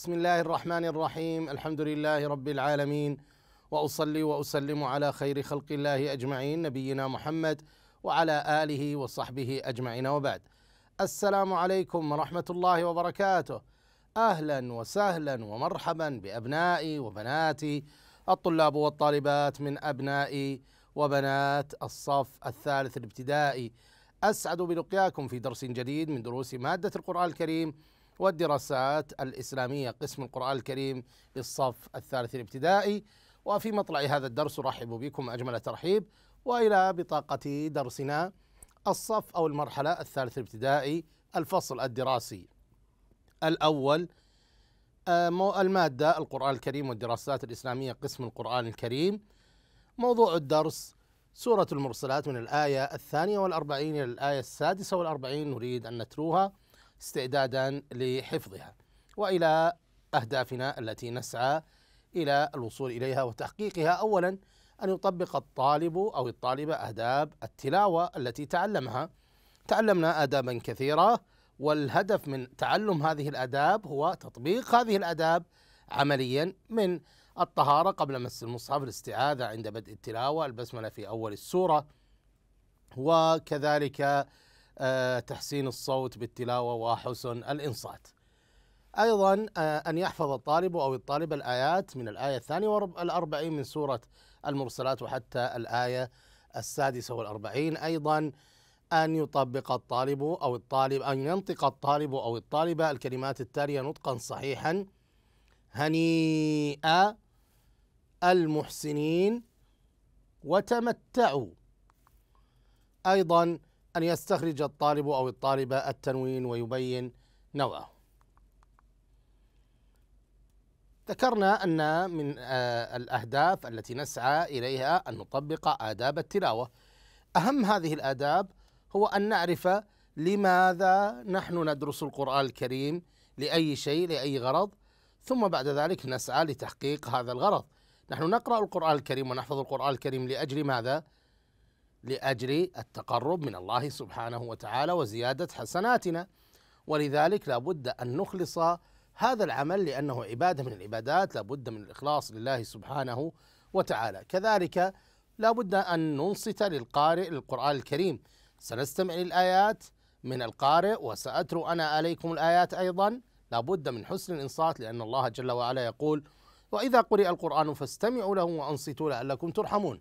بسم الله الرحمن الرحيم الحمد لله رب العالمين واصلي واسلم على خير خلق الله اجمعين نبينا محمد وعلى اله وصحبه اجمعين وبعد السلام عليكم ورحمه الله وبركاته اهلا وسهلا ومرحبا بابنائي وبناتي الطلاب والطالبات من ابنائي وبنات الصف الثالث الابتدائي اسعد بلقياكم في درس جديد من دروس ماده القران الكريم والدراسات الإسلامية قسم القرآن الكريم للصف الثالث الابتدائي وفي مطلع هذا الدرس أرحب بكم أجمل ترحيب وإلى بطاقة درسنا الصف أو المرحلة الثالث الابتدائي الفصل الدراسي الأول آه، المادة القرآن الكريم والدراسات الإسلامية قسم القرآن الكريم موضوع الدرس سورة المرسلات من الآية الثانية والأربعين إلى الآية السادسة والأربعين نريد أن نتلوها استعدادا لحفظها والى اهدافنا التي نسعى الى الوصول اليها وتحقيقها اولا ان يطبق الطالب او الطالبه اداب التلاوه التي تعلمها تعلمنا ادابا كثيره والهدف من تعلم هذه الاداب هو تطبيق هذه الاداب عمليا من الطهاره قبل مس المصحف الاستعاذه عند بدء التلاوه البسمله في اول السوره وكذلك آه، تحسين الصوت بالتلاوة وحسن الإنصات أيضا آه، أن يحفظ الطالب أو الطالب الآيات من الآية الثانية والأربعين من سورة المرسلات وحتى الآية السادسة والأربعين أيضا أن يطبق الطالب أو الطالب أن ينطق الطالب أو الطالبة الكلمات التالية نطقا صحيحا هنيئا المحسنين وتمتعوا أيضا أن يستخرج الطالب أو الطالبة التنوين ويبين نوعه ذكرنا أن من آه، الأهداف التي نسعى إليها أن نطبق آداب التلاوة أهم هذه الآداب هو أن نعرف لماذا نحن ندرس القرآن الكريم لأي شيء لأي غرض ثم بعد ذلك نسعى لتحقيق هذا الغرض نحن نقرأ القرآن الكريم ونحفظ القرآن الكريم لأجل ماذا؟ لاجل التقرب من الله سبحانه وتعالى وزياده حسناتنا ولذلك لابد ان نخلص هذا العمل لانه عباده من العبادات لابد من الاخلاص لله سبحانه وتعالى كذلك لابد ان ننصت للقارئ للقران الكريم سنستمع للايات من القارئ وساتلو انا عليكم الايات ايضا لابد من حسن الانصات لان الله جل وعلا يقول واذا قرئ القران فاستمعوا له وانصتوا لعلكم ترحمون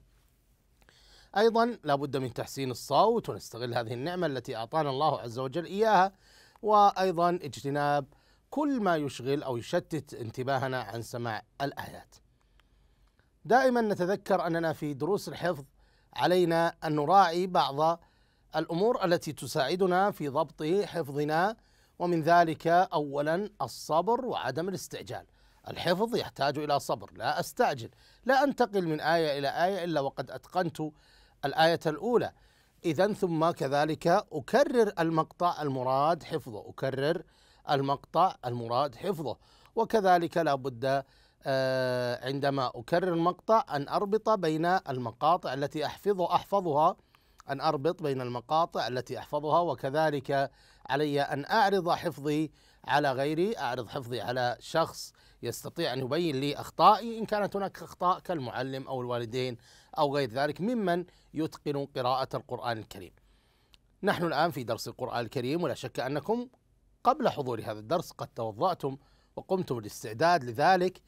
أيضا لابد من تحسين الصوت ونستغل هذه النعمة التي أعطانا الله عز وجل إياها وأيضا اجتناب كل ما يشغل أو يشتت انتباهنا عن سماع الآيات دائما نتذكر أننا في دروس الحفظ علينا أن نراعي بعض الأمور التي تساعدنا في ضبط حفظنا ومن ذلك أولا الصبر وعدم الاستعجال الحفظ يحتاج إلى صبر لا أستعجل لا أنتقل من آية إلى آية إلا وقد أتقنت الآية الأولى إذا ثم كذلك أكرر المقطع المراد حفظه أكرر المقطع المراد حفظه وكذلك لا بد آه، عندما أكرر المقطع أن أربط بين المقاطع التي أحفظه أحفظها أن أربط بين المقاطع التي أحفظها وكذلك علي أن أعرض حفظي على غيري أعرض حفظي على شخص يستطيع أن يبين لي أخطائي إن كانت هناك أخطاء كالمعلم أو الوالدين أو غير ذلك ممن يتقن قراءة القرآن الكريم نحن الآن في درس القرآن الكريم ولا شك أنكم قبل حضور هذا الدرس قد توضأتم وقمتم بالاستعداد لذلك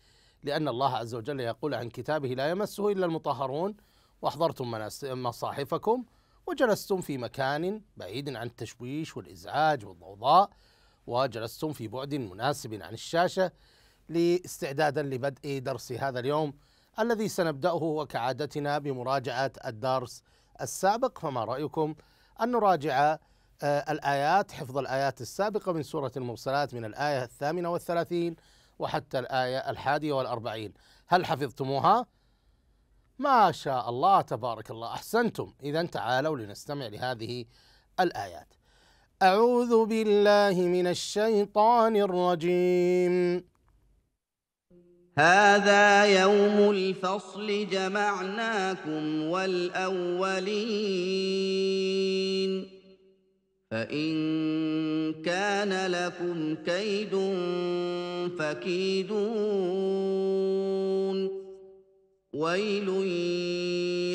لأن الله عز وجل يقول عن كتابه لا يمسه إلا المطهرون وأحضرتم مصاحفكم وجلستم في مكان بعيد عن التشويش والإزعاج والضوضاء وجلستم في بعد مناسب عن الشاشة لاستعدادا لبدء درس هذا اليوم الذي سنبدأه هو كعادتنا بمراجعة الدرس السابق فما رأيكم أن نراجع آه، الآيات حفظ الآيات السابقة من سورة المرسلات من الآية الثامنة والثلاثين وحتى الآية الحادية والأربعين هل حفظتموها؟ ما شاء الله تبارك الله أحسنتم إذا تعالوا لنستمع لهذه الآيات أعوذ بالله من الشيطان الرجيم هذا يوم الفصل جمعناكم والاولين فان كان لكم كيد فكيدون ويل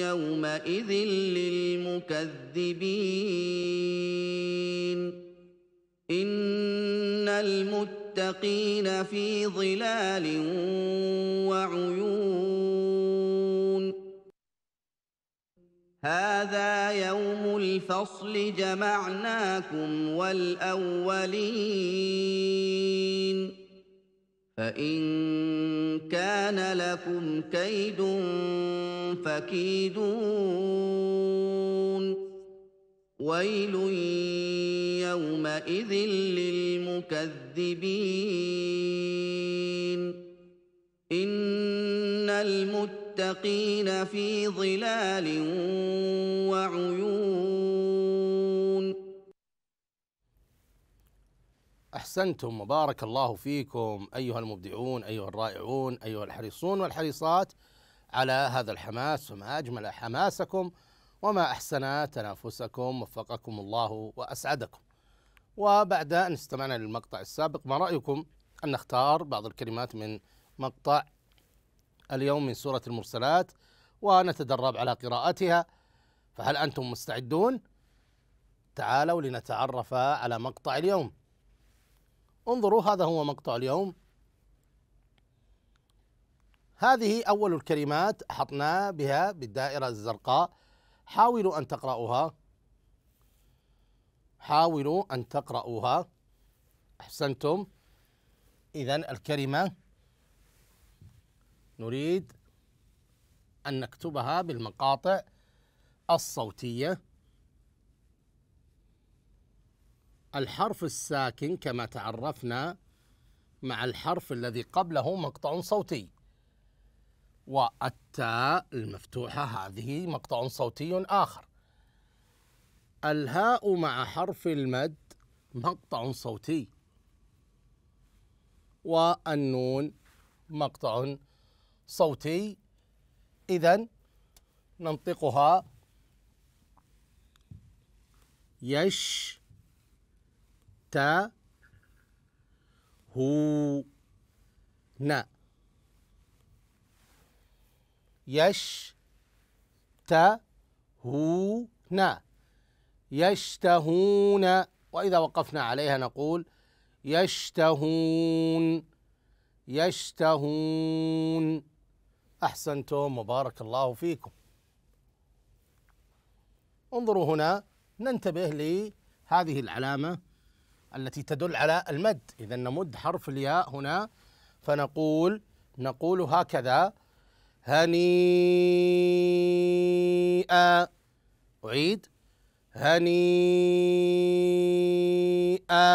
يومئذ للمكذبين ان المتقين للمتقين في ظلال وعيون هذا يوم الفصل جمعناكم والاولين فان كان لكم كيد فكيدون ويل يومئذ للمكذبين ان المتقين في ظلال وعيون احسنتم وبارك الله فيكم ايها المبدعون ايها الرائعون ايها الحريصون والحريصات على هذا الحماس وما اجمل حماسكم وما أحسن تنافسكم وفقكم الله وأسعدكم وبعد أن استمعنا للمقطع السابق ما رأيكم أن نختار بعض الكلمات من مقطع اليوم من سورة المرسلات ونتدرب على قراءتها فهل أنتم مستعدون؟ تعالوا لنتعرف على مقطع اليوم انظروا هذا هو مقطع اليوم هذه أول الكلمات أحطنا بها بالدائرة الزرقاء حاولوا أن تقرأوها حاولوا أن تقرأوها أحسنتم إذا الكلمة نريد أن نكتبها بالمقاطع الصوتية الحرف الساكن كما تعرفنا مع الحرف الذي قبله مقطع صوتي والتاء المفتوحة هذه مقطع صوتي آخر الهاء مع حرف المد مقطع صوتي والنون مقطع صوتي إذا ننطقها يش تا هو نا يشتهون يشتهون وإذا وقفنا عليها نقول يشتهون يشتهون أحسنتم وبارك الله فيكم انظروا هنا ننتبه لهذه العلامة التي تدل على المد إذا نمد حرف الياء هنا فنقول نقول هكذا هنيئا أعيد هنيئا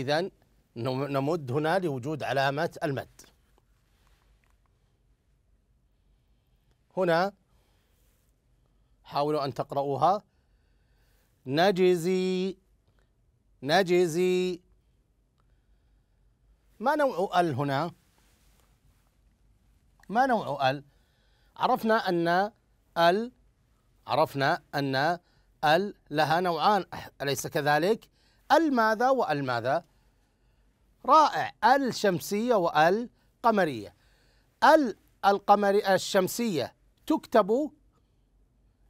إذا نمد هنا لوجود علامة المد هنا حاولوا أن تقرؤوها نجزي نجزي ما نوع ال هنا؟ ما نوع ال عرفنا أن ال عرفنا أن ال لها نوعان أليس كذلك ال ماذا وال ماذا رائع ال شمسية وال قمرية ال القمر الشمسية تكتب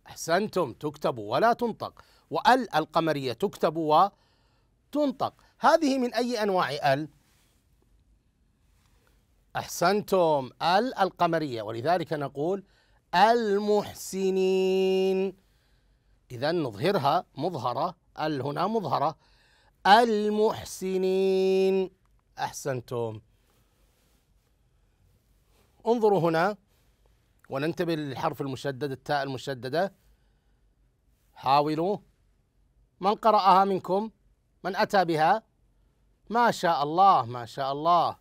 أحسنتم تكتب ولا تنطق وال القمرية تكتب وتنطق هذه من أي أنواع ال؟ أحسنتم ال القمرية ولذلك نقول المحسنين إذا نظهرها مظهرة ال هنا مظهرة المحسنين أحسنتم انظروا هنا وننتبه للحرف المشدد التاء المشددة حاولوا من قرأها منكم من أتى بها ما شاء الله ما شاء الله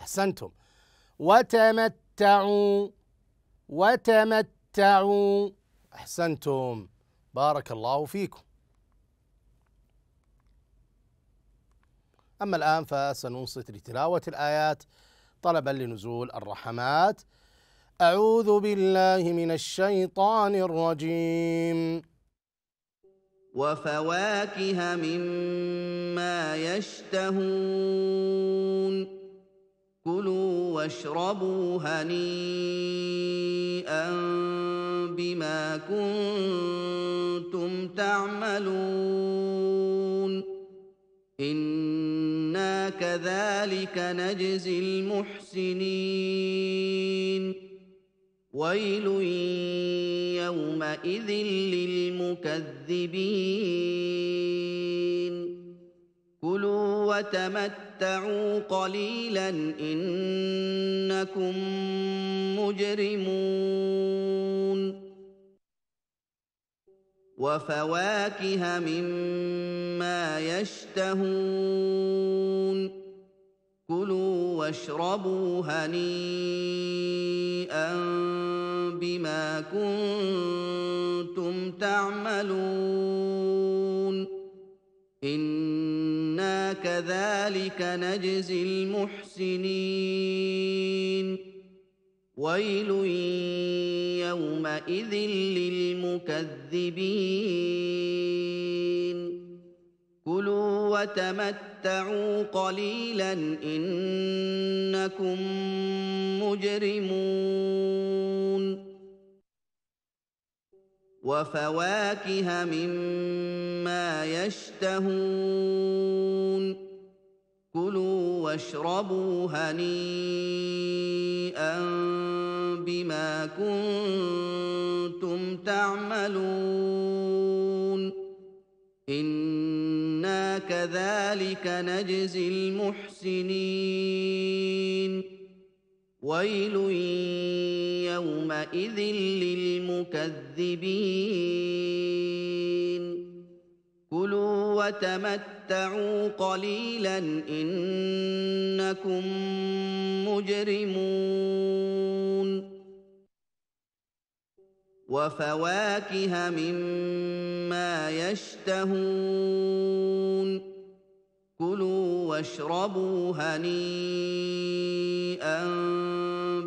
أحسنتم وتمتعوا وتمتعوا أحسنتم بارك الله فيكم أما الآن فسننصت لتلاوة الآيات طلبا لنزول الرحمات أعوذ بالله من الشيطان الرجيم وفواكه مما يشتهون واشربوا هنيئا بما كنتم تعملون انا كذلك نجزي المحسنين ويل يومئذ للمكذبين كُلُوا وَتَمَتَّعُوا قَلِيلًا إِنَّكُم مُّجْرِمُونَ وَفَوَاكِهَ مِمَّا يَشْتَهُونَ كلوا واشربوا هنيئا بما كنتم تعملون كذلك نجزي المحسنين ويل يومئذ للمكذبين كلوا وتمتعوا قليلا انكم مجرمون وفواكه مما يشتهون كلوا واشربوا هنيئا بما كنتم تعملون انا كذلك نجزي المحسنين ويل يومئذ للمكذبين كلوا وتمتعوا قليلا انكم مجرمون وفواكه مما يشتهون كلوا واشربوا هنيئا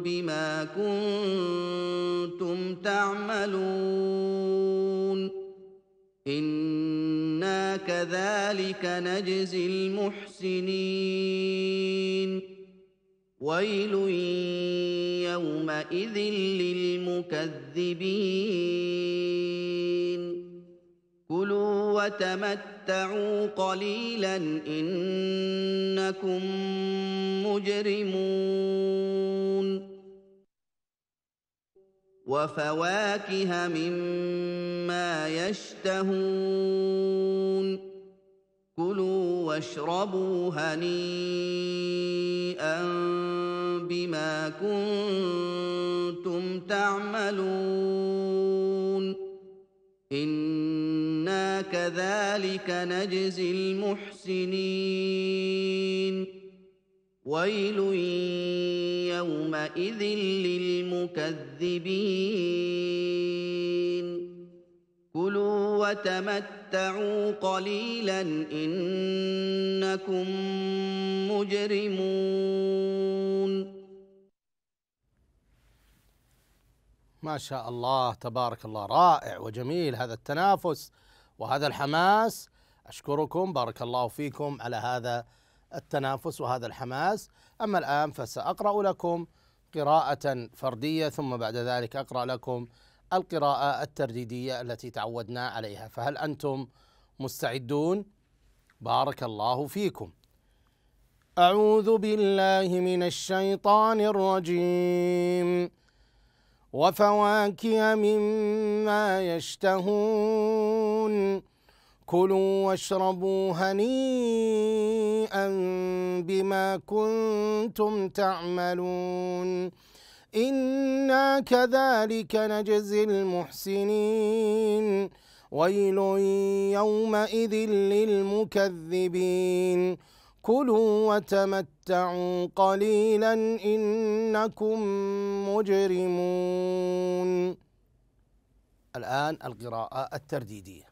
بما كنتم تعملون انا كذلك نجزي المحسنين ويل يومئذ للمكذبين كلوا وتمتعوا قليلا انكم مجرمون وفواكه مما يشتهون كلوا واشربوا هنيئا بما كنتم تعملون انا كذلك نجزي المحسنين ويل يومئذ للمكذبين كلوا وتمتعوا قليلا انكم مجرمون ما شاء الله تبارك الله رائع وجميل هذا التنافس وهذا الحماس أشكركم بارك الله فيكم على هذا التنافس وهذا الحماس أما الآن فسأقرأ لكم قراءة فردية ثم بعد ذلك أقرأ لكم القراءة الترديدية التي تعودنا عليها فهل أنتم مستعدون؟ بارك الله فيكم أعوذ بالله من الشيطان الرجيم وفواكه مما يشتهون كلوا واشربوا هنيئا بما كنتم تعملون إنا كذلك نجزي المحسنين ويل يومئذ للمكذبين كلوا وتمتعوا قليلا إنكم مجرمون الآن القراءة الترديدية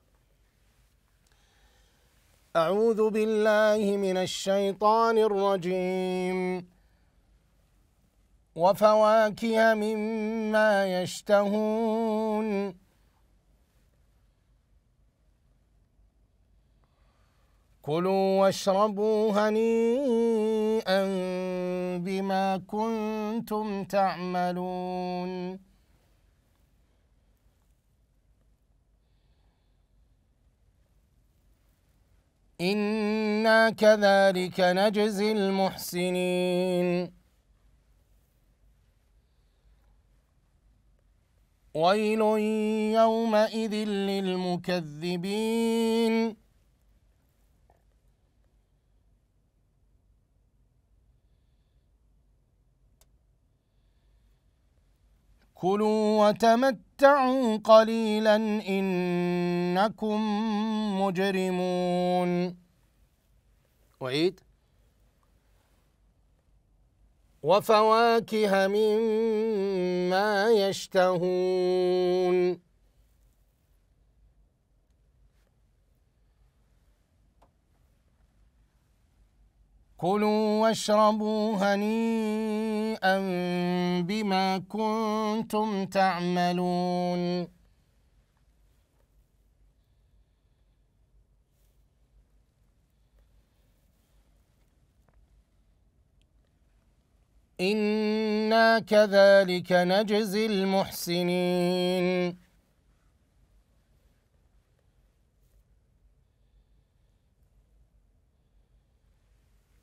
أعوذ بالله من الشيطان الرجيم وفواكه مما يشتهون كلوا واشربوا هنيئا بما كنتم تعملون إنا كذلك نجزي المحسنين ويل يومئذ للمكذبين كلوا وتمتعوا قليلا إنكم مجرمون وعيد وفواكه مما يشتهون كلوا واشربوا هنيئا بما كنتم تعملون إنا كذلك نجزي المحسنين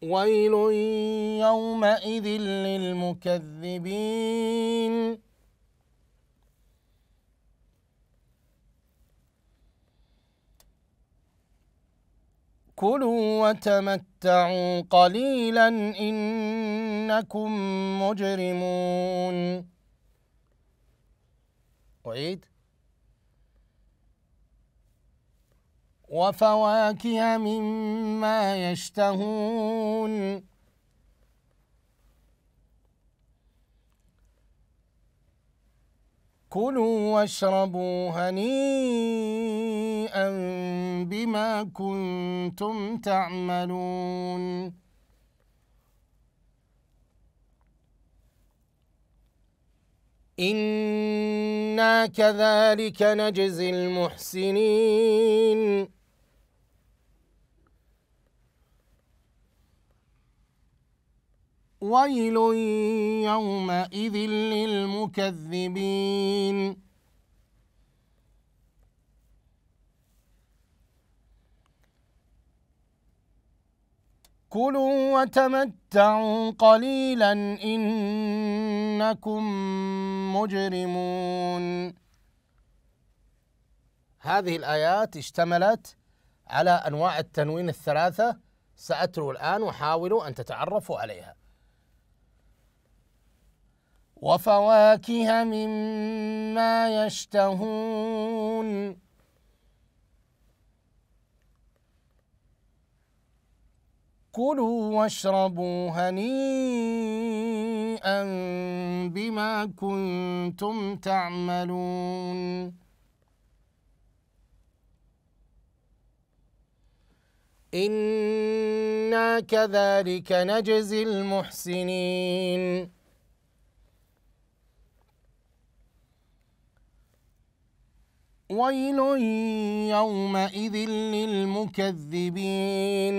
ويل يومئذ للمكذبين كلوا وتمتعوا قليلا إنكم مجرمون أعيد وفواكه مما يشتهون كلوا واشربوا هنيئا بما كنتم تعملون إنا كذلك نجزي المحسنين ويل يومئذ للمكذبين كلوا وتمتعوا قليلا إنكم مجرمون هذه الآيات اشتملت على أنواع التنوين الثلاثة سأتلو الآن وحاولوا أن تتعرفوا عليها وفواكه مما يشتهون كلوا واشربوا هنيئا بما كنتم تعملون إنا كذلك نجزي المحسنين ويل يومئذ للمكذبين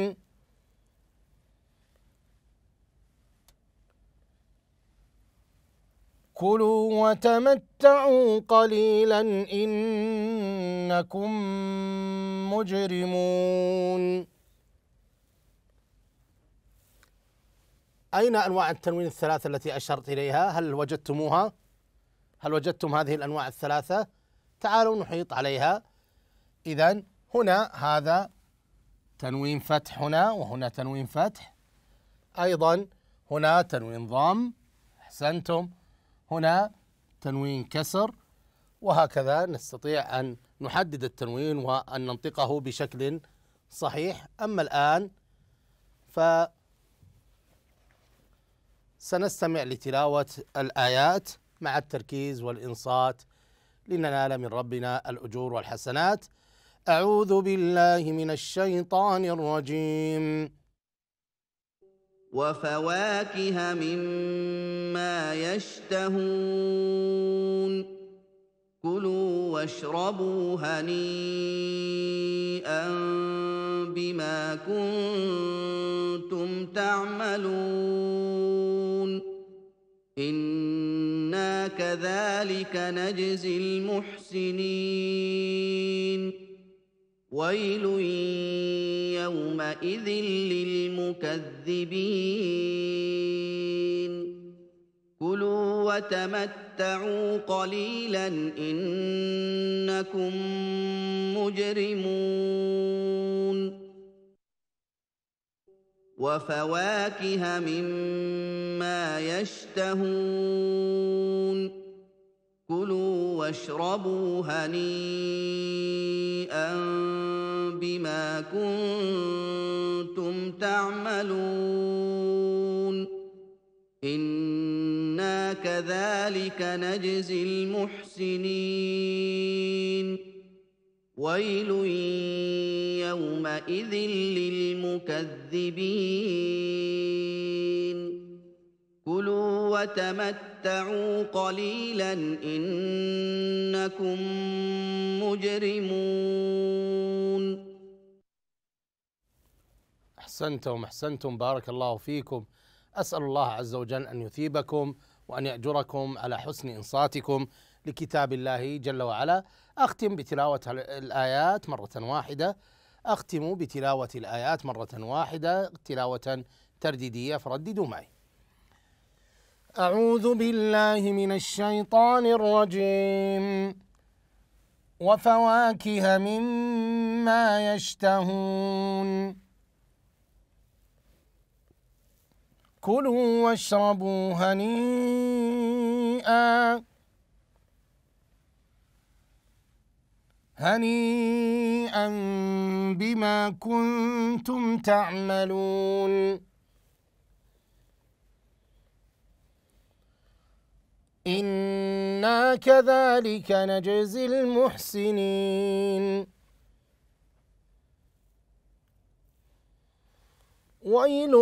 كلوا وتمتعوا قليلا إنكم مجرمون أين أنواع التنوين الثلاثة التي أشرت إليها؟ هل وجدتموها؟ هل وجدتم هذه الأنواع الثلاثة؟ تعالوا نحيط عليها إذا هنا هذا تنوين فتح هنا وهنا تنوين فتح أيضا هنا تنوين ضم أحسنتم هنا تنوين كسر وهكذا نستطيع أن نحدد التنوين وأن ننطقه بشكل صحيح أما الآن ف سنستمع لتلاوة الآيات مع التركيز والإنصات لننال من ربنا الأجور والحسنات أعوذ بالله من الشيطان الرجيم وفواكه مما يشتهون كلوا واشربوا هنيئا بما كنتم تعملون إن كذلك نجزي المحسنين ويل يومئذ للمكذبين كلوا وتمتعوا قليلا انكم مجرمون وفواكه مما يشتهون كلوا واشربوا هنيئا بما كنتم تعملون انا كذلك نجزي المحسنين ويل يومئذ للمكذبين كلوا وتمتعوا قليلا انكم مجرمون احسنتم احسنتم بارك الله فيكم اسال الله عز وجل ان يثيبكم وان ياجركم على حسن انصاتكم لكتاب الله جل وعلا أختم بتلاوة الآيات مرة واحدة أختم بتلاوة الآيات مرة واحدة تلاوة ترديدية فرددوا معي أعوذ بالله من الشيطان الرجيم وفواكه مما يشتهون كلوا واشربوا هنيئا هنيئا بما كنتم تعملون إنا كذلك نجزي المحسنين ويل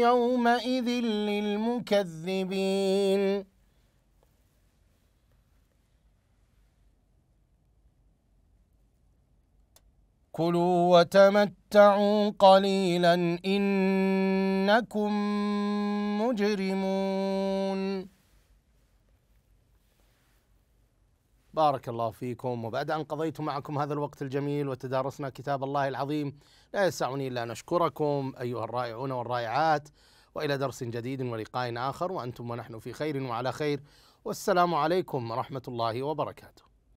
يومئذ للمكذبين كلوا وتمتعوا قليلا إنكم مجرمون بارك الله فيكم وبعد أن قضيت معكم هذا الوقت الجميل وتدارسنا كتاب الله العظيم لا يسعني إلا أن أشكركم أيها الرائعون والرائعات وإلى درس جديد ولقاء آخر وأنتم ونحن في خير وعلى خير والسلام عليكم ورحمة الله وبركاته